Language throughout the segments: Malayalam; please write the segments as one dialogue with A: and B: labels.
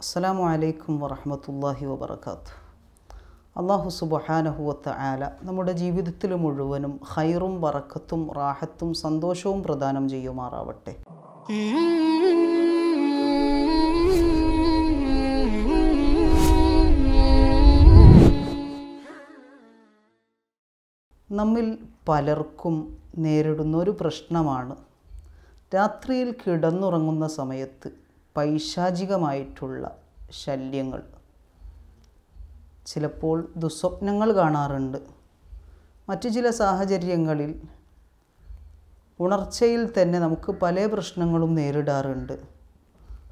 A: അസ്സലാമു അലൈക്കും വറഹമത്തല്ലാഹി വബർക്കാത്ത് അള്ളാഹു സുബഹാനഹുവത്ത ആല നമ്മുടെ ജീവിതത്തിൽ മുഴുവനും ഹൈറും വറക്കത്തും റാഹത്തും സന്തോഷവും പ്രദാനം ചെയ്യുമാറാവട്ടെ നമ്മിൽ പലർക്കും നേരിടുന്ന ഒരു പ്രശ്നമാണ് രാത്രിയിൽ കിടന്നുറങ്ങുന്ന സമയത്ത് പൈശാചികമായിട്ടുള്ള ശല്യങ്ങൾ ചിലപ്പോൾ ദുസ്വപ്നങ്ങൾ കാണാറുണ്ട് മറ്റു ചില സാഹചര്യങ്ങളിൽ ഉണർച്ചയിൽ തന്നെ നമുക്ക് പല പ്രശ്നങ്ങളും നേരിടാറുണ്ട്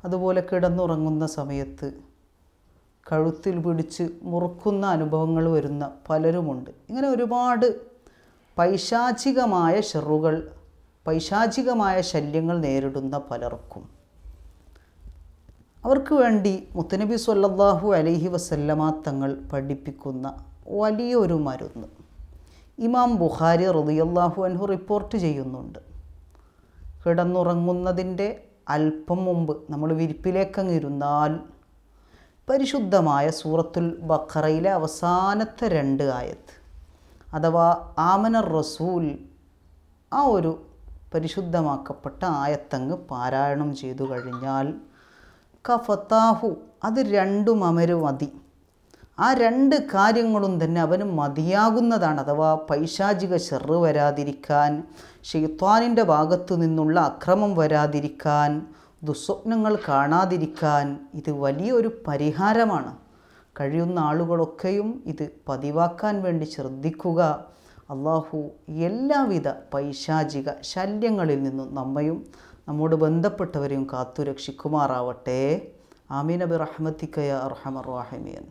A: അതുപോലെ കിടന്നുറങ്ങുന്ന സമയത്ത് കഴുത്തിൽ പിടിച്ച് മുറുക്കുന്ന അനുഭവങ്ങൾ വരുന്ന പലരുമുണ്ട് ഇങ്ങനെ ഒരുപാട് പൈശാചികമായ ഷെറുകൾ പൈശാചികമായ ശല്യങ്ങൾ നേരിടുന്ന പലർക്കും അവർക്ക് വേണ്ടി മുത്തനബി സല്ലാഹു അലഹി വസല്ലമ തങ്ങൾ പഠിപ്പിക്കുന്ന വലിയൊരു മരുന്ന് ഇമാം ബുഖാരി റതിയല്ലാഹു അൻഹു റിപ്പോർട്ട് ചെയ്യുന്നുണ്ട് കിടന്നുറങ്ങുന്നതിൻ്റെ അല്പം മുമ്പ് നമ്മൾ ഇരുന്നാൽ പരിശുദ്ധമായ സൂറത്തുൽ ബഖറയിലെ അവസാനത്തെ രണ്ട് ആയത്ത് അഥവാ ആമനർ റസൂൽ ആ ഒരു പരിശുദ്ധമാക്കപ്പെട്ട ആയത്തങ്ങ് പാരായണം ചെയ്തു കഴിഞ്ഞാൽ കഫത്താഹു അത് രണ്ടും അമര് മതി ആ രണ്ട് കാര്യങ്ങളും തന്നെ അവന് മതിയാകുന്നതാണ് അഥവാ പൈശാചിക ചെറു വരാതിരിക്കാൻ ഷെയ്ത്വാനിൻ്റെ ഭാഗത്തു നിന്നുള്ള അക്രമം വരാതിരിക്കാൻ ദുസ്വപ്നങ്ങൾ കാണാതിരിക്കാൻ ഇത് വലിയൊരു പരിഹാരമാണ് കഴിയുന്ന ആളുകളൊക്കെയും ഇത് പതിവാക്കാൻ വേണ്ടി ശ്രദ്ധിക്കുക അള്ളാഹു എല്ലാവിധ പൈശാചിക ശല്യങ്ങളിൽ നിന്നും നമ്മയും നമ്മോട് ബന്ധപ്പെട്ടവരെയും കാത്തുരക്ഷിക്കുമാറാവട്ടെ ആമീനബി റഹ്മത്തിക്കയ അർഹമർ റാഹിമീൻ